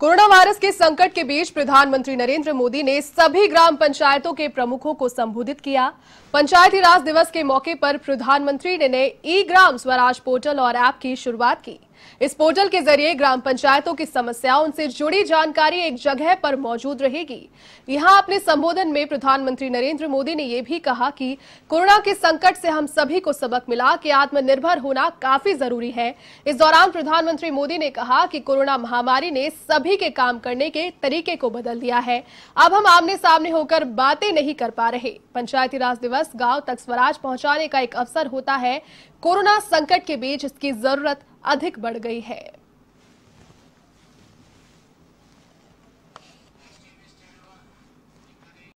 corona virus के संकट के बीच प्रधानमंत्री नरेंद्र मोदी ने सभी ग्राम पंचायतों के प्रमुखों को संबोधित किया पंचायती राज दिवस के मौके पर प्रधानमंत्री ने ई ग्राम स्वराज पोर्टल और ऐप की शुरुआत की इस पोर्टल के जरिए ग्राम पंचायतों की समस्याओं उनसे जुड़ी जानकारी एक जगह पर मौजूद रहेगी यहां अपने संबोधन में प्रधानमंत्री नरेंद्र मोदी ने यह भी कहा कि कोरोना के संकट से हम सभी को सबक मिला कि आत्मनिर्भर होना काफी जरूरी है इस दौरान प्रधानमंत्री मोदी ने कहा कि कोरोना महामारी ने सभी के काम करने के तरीके को बदल दिया है अब हम आमने सामने होकर बातें नहीं कर पा रहे पंचायती राज दिवस गांव तक स्वराज पहुंचाने का एक अवसर होता है कोरोना संकट के बीच इसकी जरूरत अधिक बढ़ गई है